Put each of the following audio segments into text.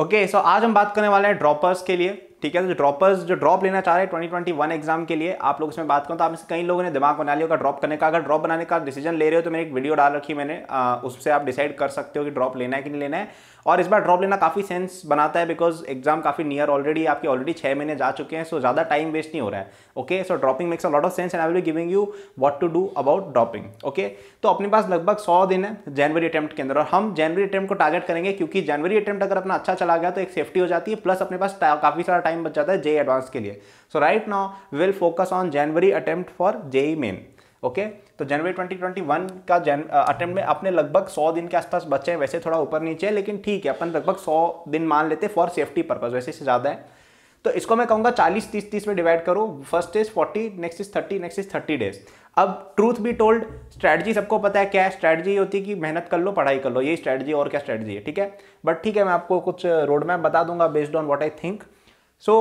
Okay so आज हम बात करने वाले हैं ड्रॉपर्स के लिए ठीक है तो ड्रॉपर्स जो ड्रॉप लेना चाह रहे हैं ट्वेंटी ट्वेंटी वन एग्जाम के लिए आप लोग इसमें बात करूँ तो आप कई लोगों ने दिमाग बना लिया होगा ड्रॉप करने का अगर ड्रॉप बनाने का डिसीजन ले रहे हो तो मैंने एक वीडियो डाल रखी मैंने उससे आप डिसाइड कर सकते हो कि ड्रॉप लेना है कि नहीं लेना है और इस बार ड्रॉप लेना काफ़ी सेंस बनाता है बिकॉज एग्जाम काफ़ी नियर ऑलरेडी आपके ऑलरेडी छः महीने जा चुके हैं सो ज़्यादा टाइम वेस्ट नहीं हो रहा है okay so dropping makes a lot of sense and I will giving you what to do about dropping okay तो अपने पास लगभग सौ दिन है जनवरी अटैम्प्ट के अंदर और हम जनवरी अटैम्प्ट को टारगेट करेंगे क्योंकि जनवरी अटैम्प्ट अगर अपना अच्छा चला गया तो एक सेफ्टी हो जाती है प्लस अपने पास काफ़ी सारा टाइम बच जाता है जे एडवांस के लिए so right now we will focus on January attempt for JEE main okay तो जनवरी 2021 का जन अटेम्प्ट uh, में अपने लगभग 100 दिन के आसपास बच्चे हैं वैसे थोड़ा ऊपर नीचे है लेकिन ठीक है अपन लगभग 100 दिन मान लेते हैं फॉर सेफ्टी पर्पज वैसे से ज़्यादा है तो इसको मैं कहूँगा 40 30 30 में डिवाइड करो first is 40 next is 30 next is 30 days अब ट्रूथ बी टोल्ड स्ट्रैटेजी सबको पता है क्या है स्ट्रैटेजी होती है कि मेहनत कर लो पढ़ाई कर लो यही स्ट्रैटेजी और क्या स्ट्रैटेजी है ठीक है बट ठीक है मैं आपको कुछ रोड uh, मैप बता दूंगा based on what I think so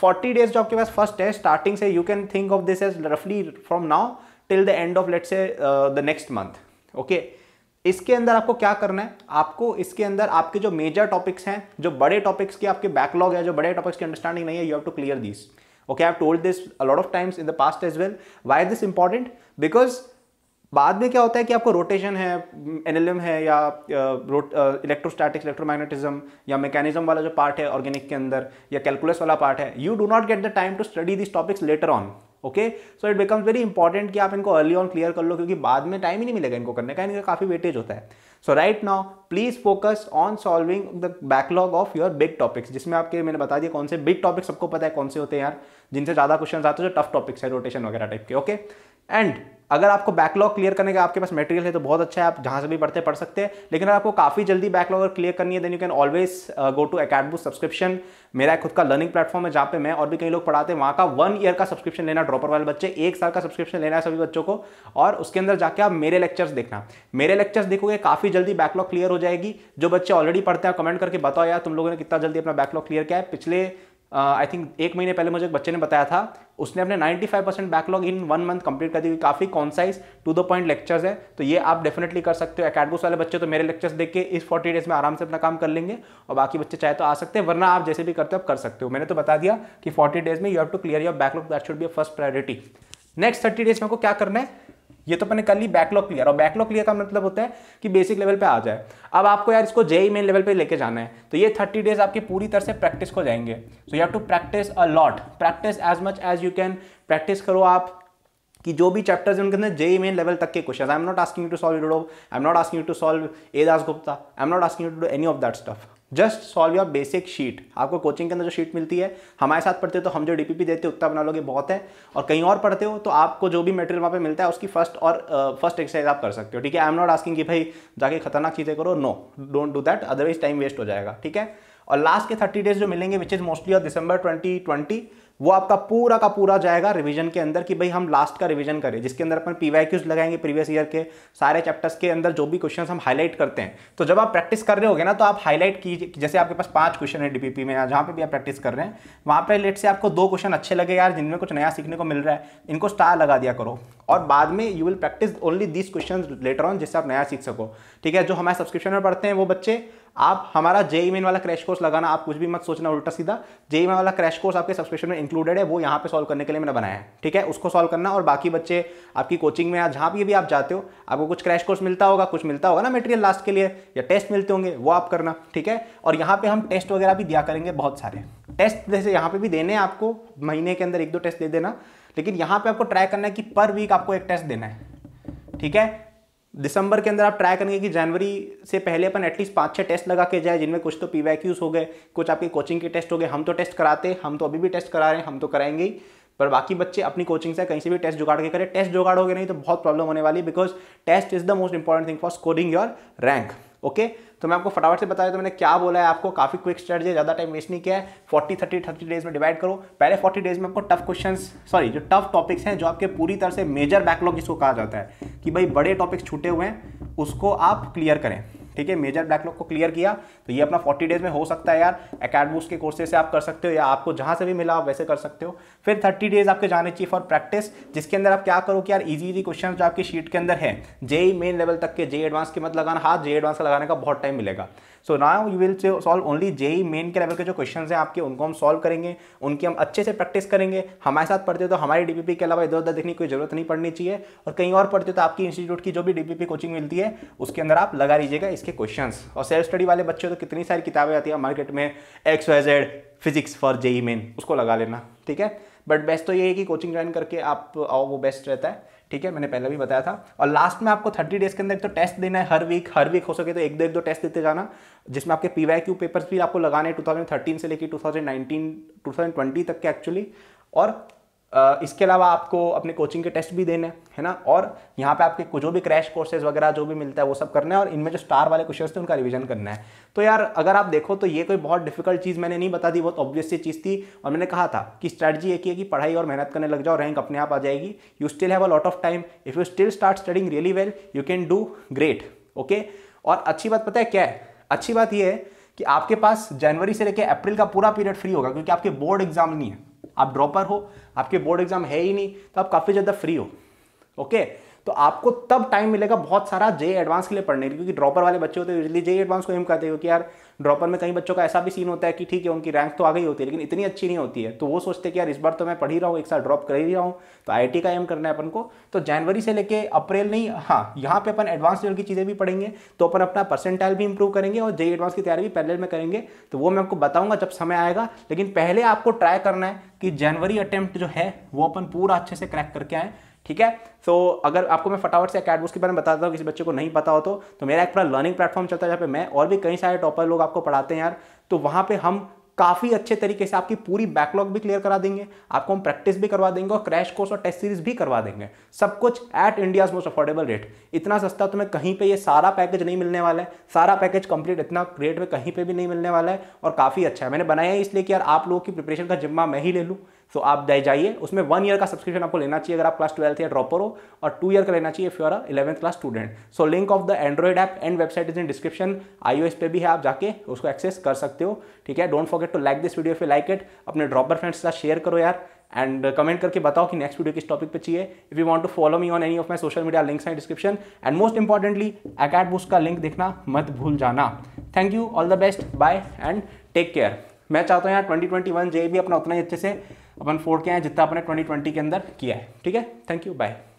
forty days जो आपके पास फर्स्ट है स्टार्टिंग से you can think of this as रफली from now till the end of let's say the next month okay इसके अंदर आपको क्या करना है आपको इसके अंदर आपके जो मेजर टॉपिक्स हैं जो बड़े टॉपिक्स के आपके बैकलॉग है जो बड़े टॉपिक्स की अंडरस्टैंडिंग नहीं है you have to clear this okay i've told this a lot of times in the past as well why is this important because बाद में क्या होता है कि आपको रोटेशन है एनएलएम है या इलेक्ट्रोस्टैटिक्स इलेक्ट्रोमैग्नेटिज्म या मैकेनिज्म वाला जो पार्ट है ऑर्गेनिक के अंदर या कैलकुलस वाला पार्ट है you do not get the time to study this topics later on okay so it becomes very important कि आप इनको अर्ली ऑन क्लियर कर लो क्योंकि बाद में टाइम ही नहीं मिलेगा इनको करने का इनका काफ़ी वेटेज होता है so right now please focus on solving the backlog of your big topics जिसमें आपके मैंने बता दिया कौन से बिग टॉपिक्स सबको पता है कौन से होते हैं यार जिनसे ज़्यादा क्वेश्चन आते हैं जो टफ टॉपिक्स है रोटेशन वगैरह टाइप के ओके okay? एंड अगर आपको बैकलॉग क्लियर करने का आपके पास मटेरियल है तो बहुत अच्छा है आप जहाँ से भी पढ़ते पढ़ सकते हैं लेकिन अगर आपको काफ़ी जल्दी बैकलॉग क्लियर करनी है then you can always go to academic subscription मेरा खुद का लर्निंग प्लेटफॉर्म है जहाँ पे मैं और भी कई लोग पढ़ाते हैं वहाँ का वन ईयर का सब्सक्रिप्शन लेना ड्रॉपर वाले बच्चे एक साल का सब्सक्रिप्शन लेना है सभी बच्चों को और उसके अंदर जाकर आप मेरे लेक्चर्स देखना मेरे लेक्चर्स देखोगे काफ़ी जल्दी बैकलॉग क्लियर हो जाएगी जो बच्चे ऑलरेडी पढ़ते हैं कमेंट करके बताओ यार तुम लोगों ने कितना जल्दी अपना बैकलॉग क्लियर किया है पिछले आई uh, थिंक एक महीने पहले मुझे एक बच्चे ने बताया था उसने अपने 95 percent backlog in one month complete कर दी काफ़ी concise to the point lectures है तो ये आप डेफिनेटली कर सकते हो अकेडमिक्स वाले बच्चे तो मेरे लेक्चर्स देख के इस फोर्टी डेज में आराम से अपना काम कर लेंगे और बाकी बच्चे चाहे तो आ सकते हैं वरना आप जैसे भी करते हो आप कर सकते हो मैंने तो बता दिया कि फोर्टी डेज में you have to clear your backlog that should be first priority next thirty days में आपको क्या करना है ये तो अपने कर ली बैकलॉग क्लियर और बैकलॉग क्लियर का मतलब होता है कि बेसिक लेवल पे आ जाए अब आपको यार इसको जेई मेन लेवल पे लेके जाना है तो ये थर्टी डेज आपकी पूरी तरह से प्रैक्टिस को जाएंगे so you have to practice a lot practice as much as you can practice करो आप कि जो भी चैप्टर्स हैं उनके अंदर जेई मेन लेवल तक के question I am not asking you to solve Irodov I am not asking you to solve A Das Gupta I am not asking you to do any of that stuff just solve your basic sheet आपको coaching के अंदर जो sheet मिलती है हमारे साथ पढ़ते हो तो हम जो डीपीपी देते हैं उतना बना लोगे बहुत है और कहीं और पढ़ते हो तो आपको जो भी मटेरियल वहाँ पे मिलता है उसकी फर्स्ट और फर्स्ट एक्सरसाइज आप कर सकते हो ठीक है आई एम नॉट आस्किंग कि भाई जाके खतरनाक चीज़ें करो no don't do that otherwise time waste हो जाएगा ठीक है और लास्ट के थर्टी डेज जो मिलेंगे which is mostly of December twenty वो आपका पूरा का पूरा जाएगा रिवीजन के अंदर कि भाई हम लास्ट का रिवीजन करें जिसके अंदर अपन पी वाई क्यूज लगाएंगे प्रीवियस ईयर के सारे चैप्टर्स के अंदर जो भी क्वेश्चन हम हाईलाइट करते हैं तो जब आप प्रैक्टिस कर रहे होगे ना तो आप हाईलाइट कीजिए जैसे आपके पास पांच क्वेश्चन है डीपीपी में जहाँ पर भी आप प्रैक्टिस कर रहे हैं वहाँ पर लेट से आपको दो क्वेश्चन अच्छे लगे यार जिनमें कुछ नया सीखने को मिल रहा है इनको स्टार लगा दिया करो और बाद में you will practice only this question later on जिससे आप नया सीख सको ठीक है जो हमारे सब्सक्रिप्शन में पढ़ते हैं वो बच्चे आप हमारा जे मेन वाला क्रैश कोर्स लगाना आप कुछ भी मत सोचना उल्टा सीधा जे मेन वाला क्रैश कोर्स आपके सब्सक्रिप्शन में इंक्लूडेड है वो यहाँ पे सॉल्व करने के लिए मैंने बनाया है ठीक है उसको सॉल्व करना और बाकी बच्चे आपकी कोचिंग में जहाँ भी भी आप जाते हो आपको कुछ क्रैश कोर्स मिलता होगा कुछ मिलता होगा ना मेटेरियल लास्ट के लिए या टेस्ट मिलते होंगे वो आप करना ठीक है और यहाँ पर हम टेस्ट वगैरह भी दिया करेंगे बहुत सारे टेस्ट जैसे यहाँ पर भी देने हैं आपको महीने के अंदर एक दो टेस्ट दे देना लेकिन यहाँ पर आपको ट्राई करना है कि पर वीक आपको एक टेस्ट देना है ठीक है दिसंबर के अंदर आप ट्राई करेंगे कि जनवरी से पहले अपन एटलीस्ट पाँच छः टेस्ट लगा के जाए जिनमें कुछ तो पी हो गए कुछ आपकी कोचिंग के टेस्ट हो गए हम तो टेस्ट कराते हम तो अभी भी टेस्ट करा रहे हैं हम तो कराएंगे ही पर बाकी बच्चे अपनी कोचिंग से कहीं से भी टेस्ट जुगाड़ के करें टेस्ट जुगाड़ हो गए नहीं तो बहुत प्रॉब्लम होने वाली because test is the most important thing for scoring your rank okay तो मैं आपको फटाफट से बताया तो मैंने क्या बोला है आपको काफ़ी क्विक स्ट्रेटजी है ज़्यादा टाइम वेस्ट नहीं किया है फोर्टी थर्टी थर्टी डेज में डिवाइड करो पहले फोर्टी डेज में आपको टफ क्वेश्चन सॉरी जो टफ टॉपिक्स हैं जो आपके पूरी तरह से मेजर बैकलॉग जिसको कहा जाता है कि भाई बड़े टॉपिक्स छूटे हुए हैं उसको आप क्लियर करें ठीक है मेजर बैकलॉग को क्लियर किया तो ये अपना 40 डेज में हो सकता है यार अकेडमिक्स के कोर्सेज से आप कर सकते हो या आपको जहाँ से भी मिला हो वैसे कर सकते हो फिर 30 डेज आपके जाने चाहिए फॉर प्रैक्टिस जिसके अंदर आप क्या करो कि यार इजी इजी क्वेश्चन जो आपकी शीट के अंदर है जे मेन लेवल तक के जे एडवांस e के मत लगाना हाथ जे एडवांस का लगाने का बहुत टाइम मिलेगा so now you will solve only JEE main के लेवल के जो क्वेश्चन हैं आपके उनको हम सॉल्व करेंगे उनकी हम अच्छे से प्रैक्टिस करेंगे हमारे साथ पढ़ते हो तो हमारी डीपीपी के अलावा इधर उधर देखने की कोई जरूरत नहीं पड़नी चाहिए और कहीं और पढ़ते हो तो आपकी इंस्टीट्यूट की जो भी डीपीपी कोचिंग मिलती है उसके अंदर आप लगा लीजिएगा इसके क्वेश्चन और सेल्फ स्टडी वाले बच्चे तो कितनी सारी किताबें आती है मार्केट में X Y Z physics for JEE main उसको लगा लेना ठीक है बट बेस्ट तो ये है कि कोचिंग ज्वाइन करके आप आओ वो बेस्ट रहता है ठीक है मैंने पहले भी बताया था और लास्ट में आपको थर्टी डेज के अंदर एक तो टेस्ट देना है हर वीक हर वीक हो सके तो एक दो एक दो टेस्ट देते जाना जिसमें आपके पी वाई क्यू पेपर्स भी आपको लगाने हैं 2013 से लेकर 2019 2020 तक के एक्चुअली और इसके अलावा आपको अपने कोचिंग के टेस्ट भी देने है ना और यहाँ पे आपके जो भी क्रैश कोर्सेज वगैरह जो भी मिलता है वो सब करना है और इनमें जो स्टार वाले क्वेश्चन थे उनका रिवीजन करना है तो यार अगर आप देखो तो ये कोई बहुत डिफिकल्ट चीज़ मैंने नहीं बता दी बहुत ऑब्वियस सी चीज़ थी और मैंने कहा था कि स्ट्रैटी एक ही है कि पढ़ाई और मेहनत करने लग जाओ रैंक अपने आप आ जाएगी you still have a lot of time if you still start studying really well you can do great okay और अच्छी बात पता है क्या है अच्छी बात यह है कि आपके पास जनवरी से लेकर अप्रैल का पूरा पीरियड फ्री होगा क्योंकि आपके बोर्ड एग्जाम नहीं है आप ड्रॉपर हो आपके बोर्ड एग्जाम है ही नहीं तो आप काफ़ी ज़्यादा फ्री हो ओके तो आपको तब टाइम मिलेगा बहुत सारा जे एडवांस के लिए पढ़ने के क्योंकि ड्रॉपर वाले बच्चे होते हैं यूजली जे एडवांस को एम करते हो कि यार ड्रॉपर में कई बच्चों का ऐसा भी सीन होता है कि ठीक है उनकी रैंक तो आ गई होती है लेकिन इतनी अच्छी नहीं होती है तो वो सोचते हैं कि यार इस बार तो मैं पढ़ ही रहा हूँ एक साल ड्रॉप कर ही रहा हूँ तो आई का एम करना है अपन को तो जनवरी से लेकर अप्रैल नहीं हाँ यहाँ पर अपन एडवांस लेवल की चीज़ें भी पढ़ेंगे तो अपन अपना परसेंटाइल भी इंप्रूव करेंगे और जे एडवांस की तैयारी भी पहले में करेंगे तो वो मैं आपको बताऊंगा जब समय आएगा लेकिन पहले आपको ट्राई करना है कि जनवरी अटैम्प्ट जो है वो अपन पूरा अच्छे से क्रैक करके आए ठीक है सो so, अगर आपको मैं फटाफट से अकेडबुक्स के बारे में बताता हूँ किसी बच्चे को नहीं पता हो तो, तो मेरा एक पूरा लर्निंग प्लेटफॉर्म चलता है जहाँ पे मैं और भी कई सारे टॉपर लोग आपको पढ़ाते हैं यार तो वहाँ पे हम काफ़ी अच्छे तरीके से आपकी पूरी बैकलॉग भी क्लियर करा देंगे आपको हम प्रैक्टिस भी करवा देंगे और क्रैश कोर्स और टेस्ट सीरीज भी करवा देंगे सब कुछ at India's most affordable rate इतना सस्ता तुम्हें तो कहीं पे ये सारा पैकेज नहीं मिलने वाला है सारा पैकेज कंप्लीट इतना रेट में कहीं पे भी नहीं मिलने वाला है और काफ़ी अच्छा है मैंने बनाया है इसलिए कि यार आप लोगों की प्रिपरेशन का जिम्मा मैं ही ले लूँ सो तो आप आप जाइए उसमें वन ईयर का सब्सक्रिप्शन आपको लेना चाहिए अगर आप क्लास ट्वेल्थ या ड्रॉपर हो और टू ईयर का लेना चाहिए for eleventh class student so link of the Android app and website is in description आई पे भी है आप जाके उसको एक्सेस कर सकते हो ठीक है don't forget to like this video if like it अपने ड्रॉपर फ्रेंड्स के साथ शेयर करो यार एंड कमेंट करके बताओ कि नेक्स्ट वीडियो किस टॉपिक पे चाहिए if you want to follow me on any of my social media links हैं डिस्क्रिप्शन एंड मोस्ट इंपॉर्टेंटली अकेड बुक्स का लिंक देखना मत भूल जाना thank you all the best bye and take care मैं चाहता हूँ यार 2021 जे भी अपना उतना ही अच्छे से अपन फोड़ के आए जितना अपने ट्वेंटी ट्वेंटी के अंदर किया है ठीक है थैंक यू बाय